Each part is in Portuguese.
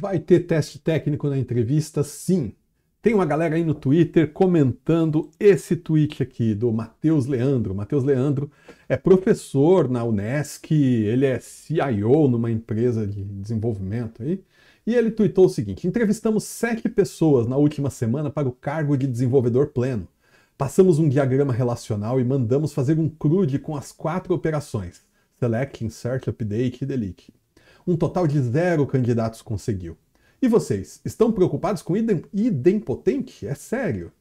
Vai ter teste técnico na entrevista? Sim. Tem uma galera aí no Twitter comentando esse tweet aqui do Matheus Leandro. Matheus Leandro é professor na Unesc, ele é CIO numa empresa de desenvolvimento aí. E ele tweetou o seguinte: entrevistamos sete pessoas na última semana para o cargo de desenvolvedor pleno. Passamos um diagrama relacional e mandamos fazer um CRUD com as quatro operações: select, insert, update e delete. Um total de zero candidatos conseguiu. E vocês, estão preocupados com idem, idempotente? É sério?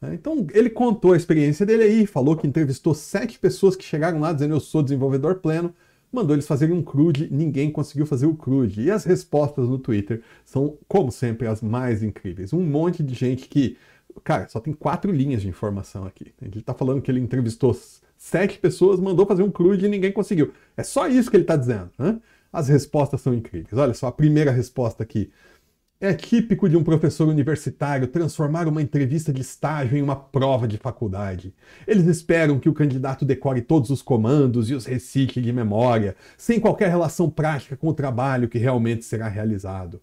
É, então, ele contou a experiência dele aí, falou que entrevistou sete pessoas que chegaram lá dizendo eu sou desenvolvedor pleno, mandou eles fazerem um crude, ninguém conseguiu fazer o crude. E as respostas no Twitter são, como sempre, as mais incríveis. Um monte de gente que, cara, só tem quatro linhas de informação aqui. Ele tá falando que ele entrevistou sete pessoas, mandou fazer um crude e ninguém conseguiu. É só isso que ele tá dizendo, né? As respostas são incríveis. Olha só, a primeira resposta aqui. É típico de um professor universitário transformar uma entrevista de estágio em uma prova de faculdade. Eles esperam que o candidato decore todos os comandos e os recite de memória, sem qualquer relação prática com o trabalho que realmente será realizado.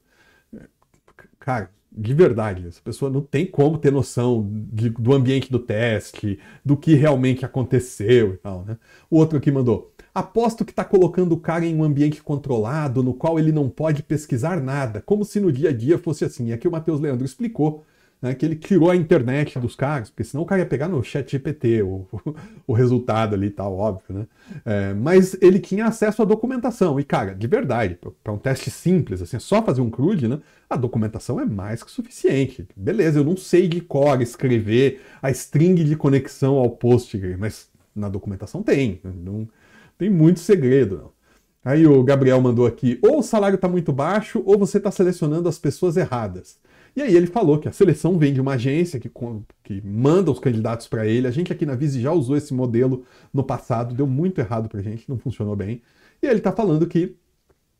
Cara, de verdade, essa pessoa não tem como ter noção de, do ambiente do teste, do que realmente aconteceu e tal, né? O outro aqui mandou. Aposto que está colocando o cara em um ambiente controlado, no qual ele não pode pesquisar nada, como se no dia a dia fosse assim. E aqui o Matheus Leandro explicou né, que ele tirou a internet dos caras, porque senão o cara ia pegar no chat GPT o, o resultado ali e tal, óbvio, né? É, mas ele tinha acesso à documentação. E, cara, de verdade, para um teste simples, assim, é só fazer um CRUD, né? A documentação é mais que suficiente. Beleza, eu não sei de cor escrever a string de conexão ao Postgre, mas na documentação tem. Né? Não, tem muito segredo. Não. Aí o Gabriel mandou aqui: ou o salário está muito baixo, ou você está selecionando as pessoas erradas. E aí ele falou que a seleção vem de uma agência que, que manda os candidatos para ele. A gente aqui na Vise já usou esse modelo no passado, deu muito errado para a gente, não funcionou bem. E ele está falando que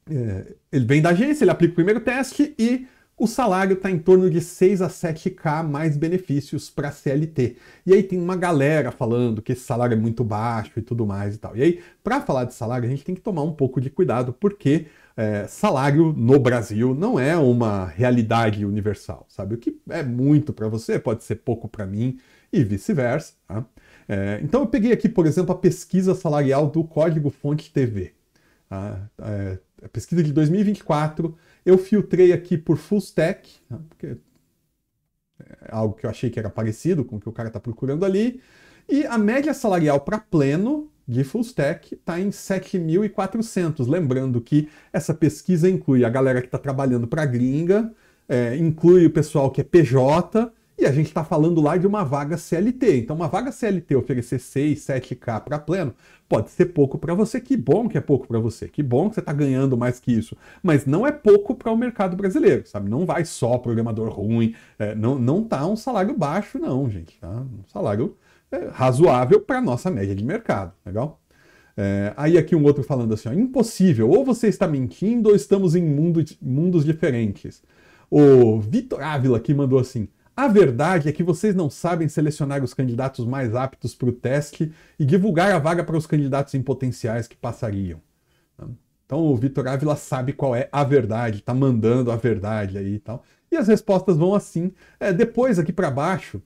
é, ele vem da agência, ele aplica o primeiro teste e o salário está em torno de 6 a 7k mais benefícios para CLT. E aí tem uma galera falando que esse salário é muito baixo e tudo mais e tal. E aí, para falar de salário, a gente tem que tomar um pouco de cuidado, porque é, salário no Brasil não é uma realidade universal, sabe? O que é muito para você pode ser pouco para mim e vice-versa. Tá? É, então eu peguei aqui, por exemplo, a pesquisa salarial do Código Fonte TV. Tá? É, a pesquisa de 2024, eu filtrei aqui por full stack, né, porque é algo que eu achei que era parecido com o que o cara está procurando ali, e a média salarial para pleno de full stack está em 7.400. Lembrando que essa pesquisa inclui a galera que está trabalhando para a gringa, é, inclui o pessoal que é PJ, e a gente está falando lá de uma vaga CLT. Então, uma vaga CLT oferecer 6, 7K para pleno pode ser pouco para você. Que bom que é pouco para você. Que bom que você está ganhando mais que isso. Mas não é pouco para o mercado brasileiro, sabe? Não vai só programador ruim. É, não, não tá um salário baixo, não, gente. Tá um salário é, razoável para nossa média de mercado. Legal? É, aí aqui um outro falando assim, ó, impossível, ou você está mentindo ou estamos em mundo, mundos diferentes. O Vitor Ávila que mandou assim, a verdade é que vocês não sabem selecionar os candidatos mais aptos para o teste e divulgar a vaga para os candidatos em potenciais que passariam. Tá? Então o Vitor Ávila sabe qual é a verdade, está mandando a verdade aí e tal. E as respostas vão assim. É, depois, aqui para baixo,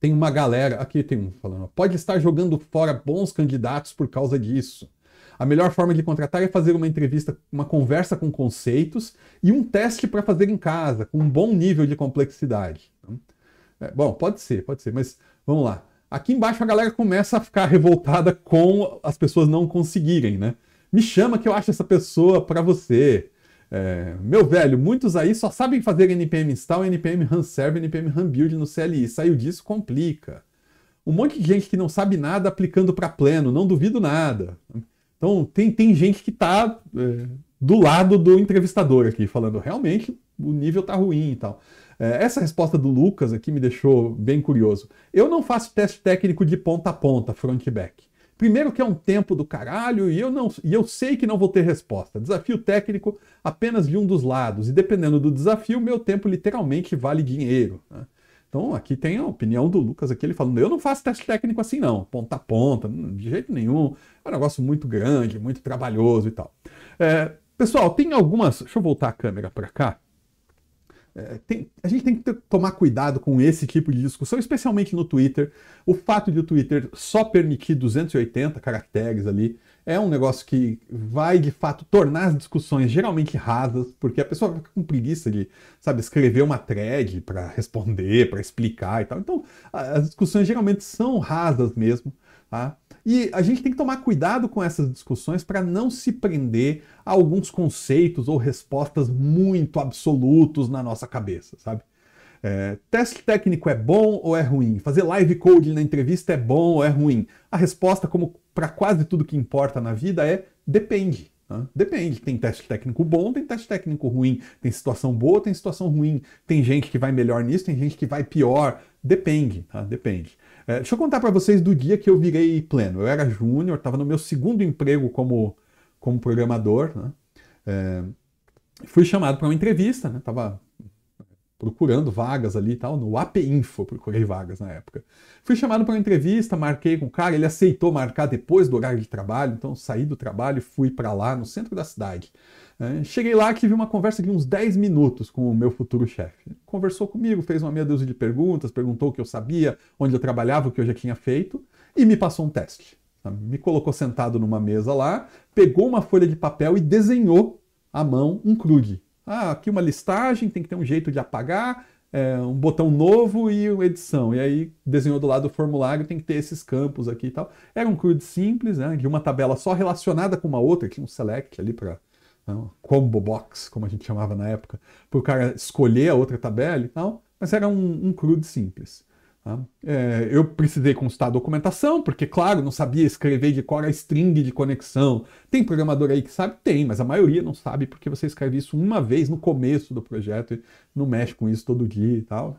tem uma galera. Aqui tem um falando: pode estar jogando fora bons candidatos por causa disso. A melhor forma de contratar é fazer uma entrevista, uma conversa com conceitos e um teste para fazer em casa, com um bom nível de complexidade. Então, é, bom, pode ser, pode ser, mas vamos lá. Aqui embaixo a galera começa a ficar revoltada com as pessoas não conseguirem, né? Me chama que eu acho essa pessoa para você. É, meu velho, muitos aí só sabem fazer npm install, npm run serve, npm run build no CLI. Saiu disso, complica. Um monte de gente que não sabe nada aplicando para pleno, não duvido nada. Então, tem, tem gente que está é, do lado do entrevistador aqui, falando realmente o nível tá ruim e tal. É, essa resposta do Lucas aqui me deixou bem curioso. Eu não faço teste técnico de ponta a ponta, front back. Primeiro que é um tempo do caralho e eu, não, e eu sei que não vou ter resposta. Desafio técnico apenas de um dos lados. E dependendo do desafio, meu tempo literalmente vale dinheiro. Né? Então aqui tem a opinião do Lucas aqui, ele falando, eu não faço teste técnico assim não, ponta a ponta, hum, de jeito nenhum. É um negócio muito grande, muito trabalhoso e tal. É, pessoal, tem algumas... Deixa eu voltar a câmera para cá. É, tem, a gente tem que ter, tomar cuidado com esse tipo de discussão, especialmente no Twitter. O fato de o Twitter só permitir 280 caracteres ali é um negócio que vai, de fato, tornar as discussões geralmente rasas, porque a pessoa fica com preguiça de, sabe, escrever uma thread para responder, para explicar e tal. Então, as discussões geralmente são rasas mesmo, tá? E a gente tem que tomar cuidado com essas discussões para não se prender a alguns conceitos ou respostas muito absolutos na nossa cabeça, sabe? É, teste técnico é bom ou é ruim? Fazer live coding na entrevista é bom ou é ruim? A resposta, como para quase tudo que importa na vida, é depende. Né? Depende. Tem teste técnico bom, tem teste técnico ruim. Tem situação boa, tem situação ruim. Tem gente que vai melhor nisso, tem gente que vai pior. Depende, tá? depende. É, deixa eu contar para vocês do dia que eu virei pleno. Eu era júnior, estava no meu segundo emprego como, como programador. Né? É, fui chamado para uma entrevista, né? Tava procurando vagas ali e tal, no AP Info procurei vagas na época. Fui chamado para uma entrevista, marquei com o cara, ele aceitou marcar depois do horário de trabalho, então saí do trabalho e fui para lá, no centro da cidade. É, cheguei lá que vi uma conversa de uns 10 minutos com o meu futuro chefe. Conversou comigo, fez uma meia dúzia de perguntas, perguntou o que eu sabia, onde eu trabalhava, o que eu já tinha feito, e me passou um teste. Tá? Me colocou sentado numa mesa lá, pegou uma folha de papel e desenhou à mão um CRUD. Ah, aqui uma listagem, tem que ter um jeito de apagar, é, um botão novo e uma edição. E aí desenhou do lado o formulário, tem que ter esses campos aqui e tal. Era um CRUD simples, né, de uma tabela só relacionada com uma outra, tinha um select ali para combo box, como a gente chamava na época, para o cara escolher a outra tabela e tal, mas era um, um simples. Tá? É, eu precisei consultar a documentação, porque, claro, não sabia escrever de cor a string de conexão. Tem programador aí que sabe? Tem, mas a maioria não sabe, porque você escreve isso uma vez no começo do projeto e não mexe com isso todo dia e tal.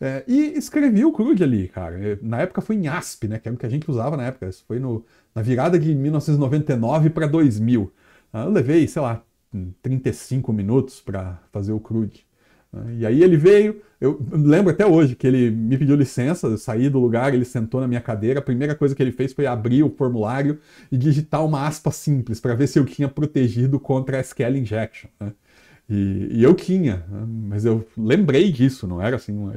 É, e escrevi o crude ali, cara. É, na época foi em ASP, né? Que é o que a gente usava na época. Isso foi no, na virada de 1999 para 2000. Ah, eu levei, sei lá, 35 minutos para fazer o crude. Ah, e aí ele veio, eu lembro até hoje que ele me pediu licença, eu saí do lugar, ele sentou na minha cadeira, a primeira coisa que ele fez foi abrir o formulário e digitar uma aspa simples para ver se eu tinha protegido contra a SQL injection. Né? E, e, eu tinha, né? mas eu lembrei disso, não era assim.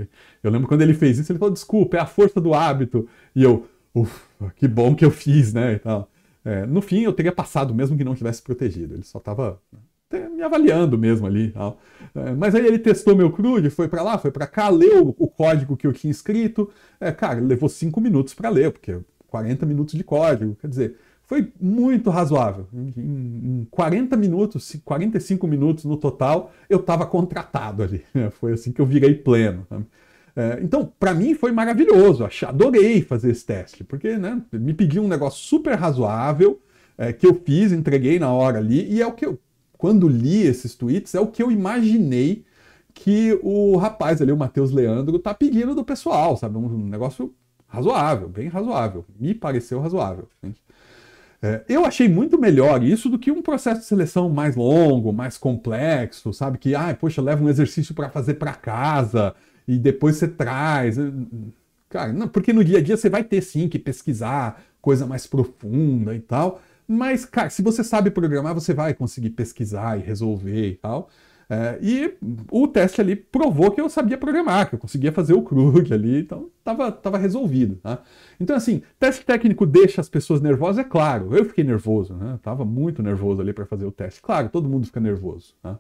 Eu lembro quando ele fez isso, ele falou: desculpa, é a força do hábito. E eu, ufa, que bom que eu fiz, né? E tal. É, no fim, eu teria passado mesmo que não tivesse protegido. Ele só estava né, me avaliando mesmo ali. Tal. É, mas aí ele testou meu CRUD, foi para lá, foi para cá, leu o código que eu tinha escrito. É, cara, levou cinco minutos para ler, porque 40 minutos de código. Quer dizer, foi muito razoável. Em, em 40 minutos, 45 minutos no total, eu estava contratado ali. Né, foi assim que eu virei pleno. Sabe? É, então, para mim foi maravilhoso, adorei fazer esse teste, porque né, me pediu um negócio super razoável, é, que eu fiz, entreguei na hora ali, e é o que eu, quando li esses tweets, é o que eu imaginei que o rapaz ali, o Matheus Leandro, tá pedindo do pessoal, sabe? Um negócio razoável, bem razoável. Me pareceu razoável. É, eu achei muito melhor isso do que um processo de seleção mais longo, mais complexo, sabe? Que, ah, poxa, leva um exercício para fazer para casa, e depois você traz. Eh, cara, não, porque no dia a dia você vai ter sim que pesquisar coisa mais profunda e tal. Mas, cara, se você sabe programar, você vai conseguir pesquisar e resolver e tal. É, e o teste ali provou que eu sabia programar, que eu conseguia fazer o CRUD ali, então estava tava resolvido. Tá? Então, assim, teste técnico deixa as pessoas nervosas, é claro. Eu fiquei nervoso, né? Tava muito nervoso ali para fazer o teste. Claro, todo mundo fica nervoso. Tá?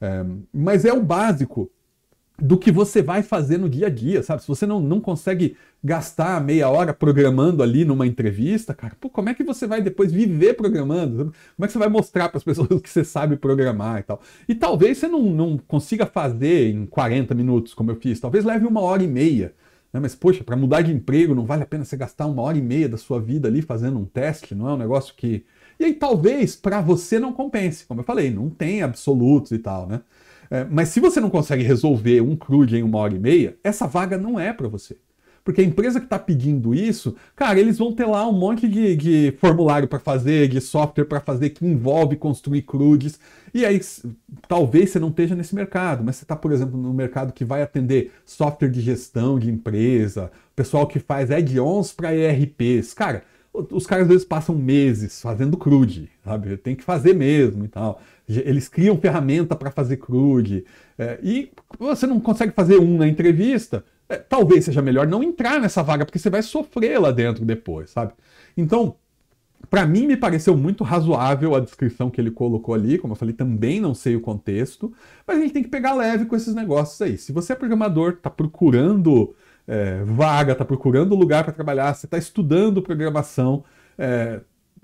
É, mas é o básico do que você vai fazer no dia a dia, sabe? Se você não, não consegue gastar meia hora programando ali numa entrevista, cara, pô, como é que você vai depois viver programando? Sabe? Como é que você vai mostrar para as pessoas que você sabe programar e tal? E talvez você não, não consiga fazer em 40 minutos, como eu fiz, talvez leve uma hora e meia. Né? Mas, poxa, para mudar de emprego não vale a pena você gastar uma hora e meia da sua vida ali fazendo um teste, não é um negócio que. E aí talvez para você não compense, como eu falei, não tem absolutos e tal, né? É, mas se você não consegue resolver um CRUD em uma hora e meia, essa vaga não é para você. Porque a empresa que está pedindo isso, cara, eles vão ter lá um monte de, de formulário para fazer, de software para fazer que envolve construir CRUDs. E aí, talvez você não esteja nesse mercado, mas você está, por exemplo, no mercado que vai atender software de gestão de empresa, pessoal que faz add-ons para ERPs. Cara, os caras às vezes passam meses fazendo crude sabe? Tem que fazer mesmo e tal. Eles criam ferramenta para fazer crude É, e você não consegue fazer um na entrevista, é, talvez seja melhor não entrar nessa vaga, porque você vai sofrer lá dentro depois, sabe? Então, para mim, me pareceu muito razoável a descrição que ele colocou ali. Como eu falei, também não sei o contexto, mas a gente tem que pegar leve com esses negócios aí. Se você é programador, está procurando é, vaga, está procurando lugar para trabalhar, você está estudando programação, é,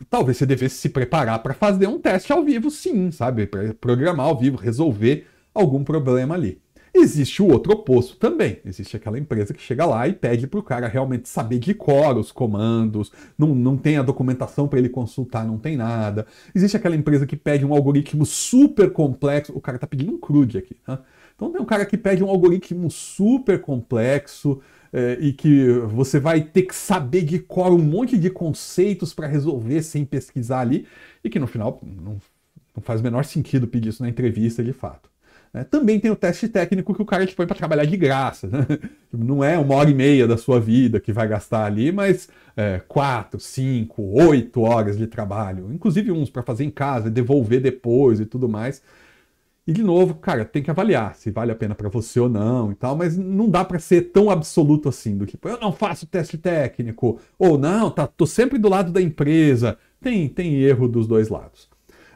talvez você devesse se preparar para fazer um teste ao vivo, sim, sabe? Para programar ao vivo, resolver algum problema ali. Existe o outro oposto também. Existe aquela empresa que chega lá e pede para o cara realmente saber de cor os comandos, não, não tem a documentação para ele consultar, não tem nada. Existe aquela empresa que pede um algoritmo super complexo. O cara está pedindo um CRUD aqui. Né? Então tem um cara que pede um algoritmo super complexo é, e que você vai ter que saber de cor um monte de conceitos para resolver sem pesquisar ali e que no final não, não faz o menor sentido pedir isso na entrevista de fato. É, também tem o teste técnico que o cara te tipo, põe para trabalhar de graça. Né? Tipo, não é uma hora e meia da sua vida que vai gastar ali, mas é, quatro, cinco, oito horas de trabalho. Inclusive uns para fazer em casa, devolver depois e tudo mais. E de novo, cara, tem que avaliar se vale a pena para você ou não e tal, mas não dá para ser tão absoluto assim, do tipo, eu não faço teste técnico, ou não, tá, tô sempre do lado da empresa. Tem, tem erro dos dois lados.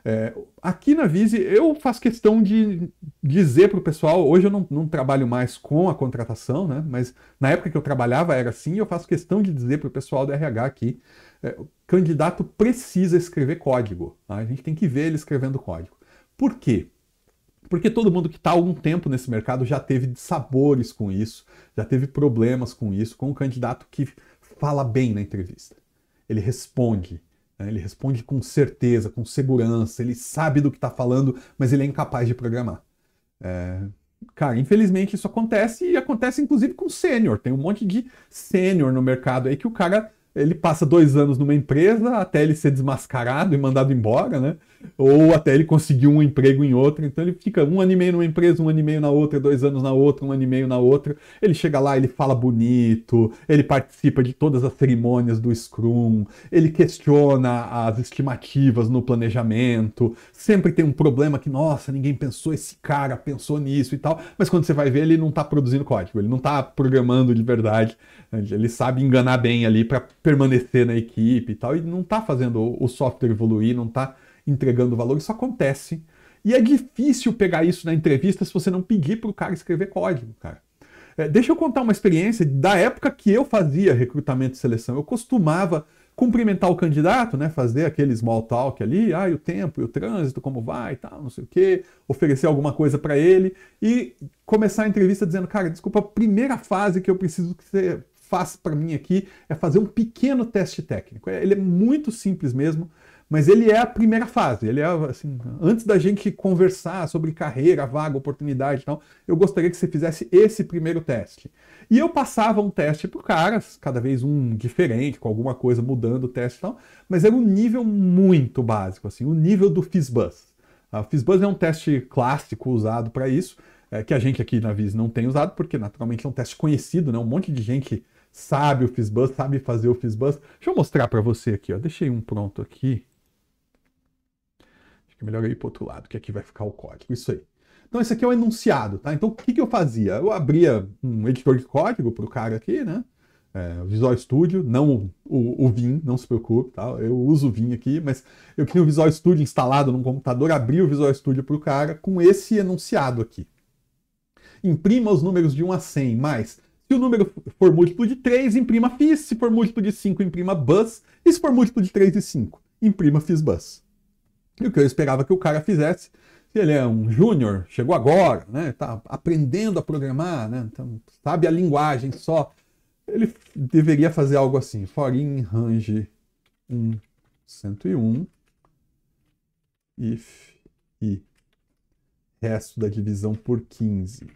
É, aqui na Vise, eu faço questão de dizer para o pessoal, hoje eu não, não, trabalho mais com a contratação, né? mas na época que eu trabalhava era assim, eu faço questão de dizer para o pessoal do RH aqui, é, o candidato precisa escrever código. Tá? A gente tem que ver ele escrevendo código. Por quê? Porque todo mundo que está há algum tempo nesse mercado já teve sabores com isso, já teve problemas com isso, com o um candidato que fala bem na entrevista. Ele responde, né? ele responde com certeza, com segurança, ele sabe do que está falando, mas ele é incapaz de programar. É... Cara, infelizmente isso acontece e acontece inclusive com sênior. Tem um monte de sênior no mercado aí que o cara ele passa dois anos numa empresa até ele ser desmascarado e mandado embora, né? ou até ele conseguir um emprego em outra. Então ele fica um ano e meio numa empresa, um ano e meio na outra, dois anos na outra, um ano e meio na outra. Ele chega lá, ele fala bonito, ele participa de todas as cerimônias do Scrum, ele questiona as estimativas no planejamento. Sempre tem um problema que, nossa, ninguém pensou, esse cara pensou nisso e tal. Mas quando você vai ver, ele não está produzindo código, ele não está programando de verdade. Ele sabe enganar bem ali para permanecer na equipe e tal, e não está fazendo o software evoluir, não está entregando valor, isso acontece. E é difícil pegar isso na entrevista se você não pedir para o cara escrever código, cara. É, deixa eu contar uma experiência da época que eu fazia recrutamento e seleção. Eu costumava cumprimentar o candidato, né, fazer aquele small talk ali, ah, e o tempo, e o trânsito, como vai, tal, não sei o quê, oferecer alguma coisa para ele e começar a entrevista dizendo, cara, desculpa, a primeira fase que eu preciso que você faça para mim aqui é fazer um pequeno teste técnico. É, ele é muito simples mesmo. Mas ele é a primeira fase, ele é assim, antes da gente conversar sobre carreira, vaga, oportunidade e tal, eu gostaria que você fizesse esse primeiro teste. E eu passava um teste pro cara, cada vez um diferente, com alguma coisa mudando o teste e tal, mas era um nível muito básico, assim, o um nível do FISBUS. Ah, o FISBUS é um teste clássico usado para isso, é, que a gente aqui na Viz não tem usado, porque naturalmente é um teste conhecido, né? Um monte de gente sabe o FISBUS, sabe fazer o FISBUS. Deixa eu mostrar para você aqui, ó. Deixei um pronto aqui. Acho que é melhor eu ir para outro lado, que aqui vai ficar o código. Isso aí. Então, esse aqui é o enunciado, tá? Então, o que, que eu fazia? Eu abria um editor de código para o cara aqui, né? É, Visual Studio, não o, o Vim, não se preocupe, tá? Eu uso o Vim aqui, mas eu queria o Visual Studio instalado num computador, abri o Visual Studio para o cara com esse enunciado aqui. Imprima os números de 1 a 100, mais se o número for múltiplo de 3, imprima fis. Se for múltiplo de 5, imprima bus. E se for múltiplo de 3 e 5, imprima BUS. E o que eu esperava que o cara fizesse, se ele é um júnior, chegou agora, né, tá aprendendo a programar, né, então sabe a linguagem só, ele deveria fazer algo assim, forin range 1, 101, if i resto da divisão por 15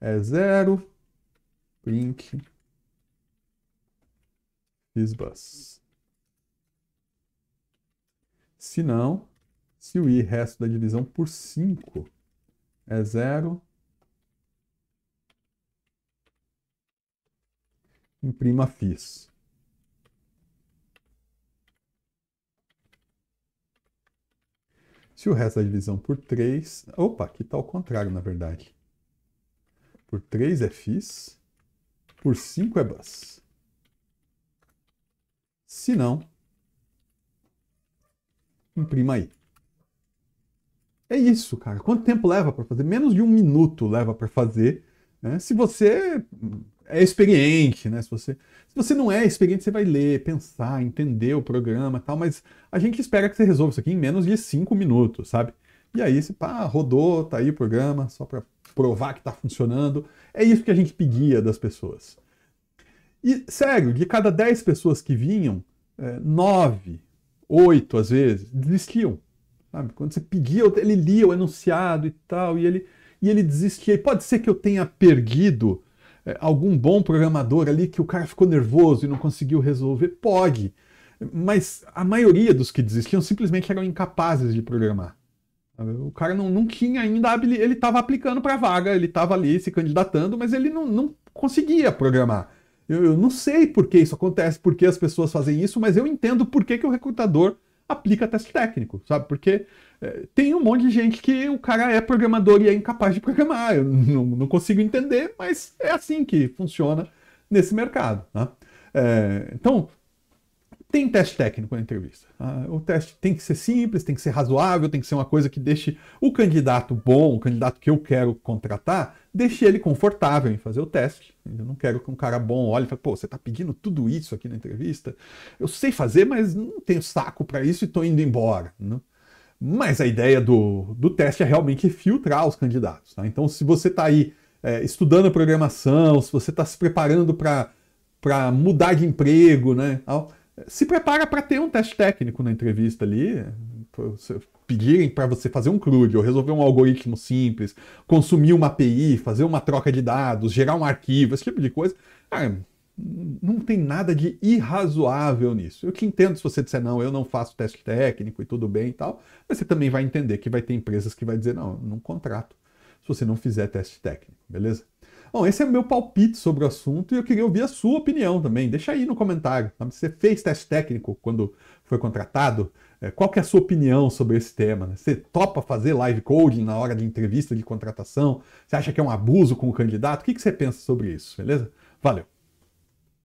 é zero, print isbus Se não, se o i resto da divisão por 5 é zero, imprima FIS. Se o resto da divisão por 3... Opa, aqui está ao contrário, na verdade. Por 3 é FIS, por 5 é BUS. Se não, imprima aí. É isso, cara. Quanto tempo leva para fazer? Menos de um minuto leva para fazer. Né? Se você é experiente, né? Se você, se você não é experiente, você vai ler, pensar, entender o programa e tal, mas a gente espera que você resolva isso aqui em menos de cinco minutos, sabe? E aí, se pá, rodou, tá aí o programa, só para provar que tá funcionando. É isso que a gente pedia das pessoas. E, sério, de cada dez pessoas que vinham, é, nove, oito às vezes, desistiam Sabe? Quando você pedia, ele lia o enunciado e tal, e ele, e ele desistia. E pode ser que eu tenha perdido é, algum bom programador ali que o cara ficou nervoso e não conseguiu resolver. Pode. Mas a maioria dos que desistiam simplesmente eram incapazes de programar. O cara não, não tinha ainda, ele estava aplicando para a vaga, ele estava ali se candidatando, mas ele não, não conseguia programar. Eu, eu não sei por que isso acontece, por que as pessoas fazem isso, mas eu entendo por que, que o recrutador aplica teste técnico, sabe? Porque é, tem um monte de gente que o cara é programador e é incapaz de programar. Eu não, não consigo entender, mas é assim que funciona nesse mercado. Né? É, então, tem teste técnico na entrevista. Ah, o teste tem que ser simples, tem que ser razoável, tem que ser uma coisa que deixe o candidato bom, o candidato que eu quero contratar, deixe ele confortável em fazer o teste. Eu não quero que um cara bom olhe e fale, pô, você está pedindo tudo isso aqui na entrevista? Eu sei fazer, mas não tenho saco para isso e estou indo embora. Né? Mas a ideia do, do teste é realmente filtrar os candidatos. Tá? Então, se você está aí é, estudando programação, se você está se preparando para mudar de emprego, né? se prepara para ter um teste técnico na entrevista ali, pedirem para você fazer um CRUD ou resolver um algoritmo simples, consumir uma API, fazer uma troca de dados, gerar um arquivo, esse tipo de coisa. Cara, não tem nada de irrazoável nisso. Eu que entendo se você disser, não, eu não faço teste técnico e tudo bem e tal, mas você também vai entender que vai ter empresas que vai dizer, não, não contrato se você não fizer teste técnico, beleza? Bom, esse é o meu palpite sobre o assunto e eu queria ouvir a sua opinião também. Deixa aí no comentário. Sabe? Você fez teste técnico quando foi contratado? É, qual que é a sua opinião sobre esse tema? Né? Você topa fazer live coding na hora de entrevista de contratação? Você acha que é um abuso com o candidato? O que, que você pensa sobre isso, beleza? Valeu!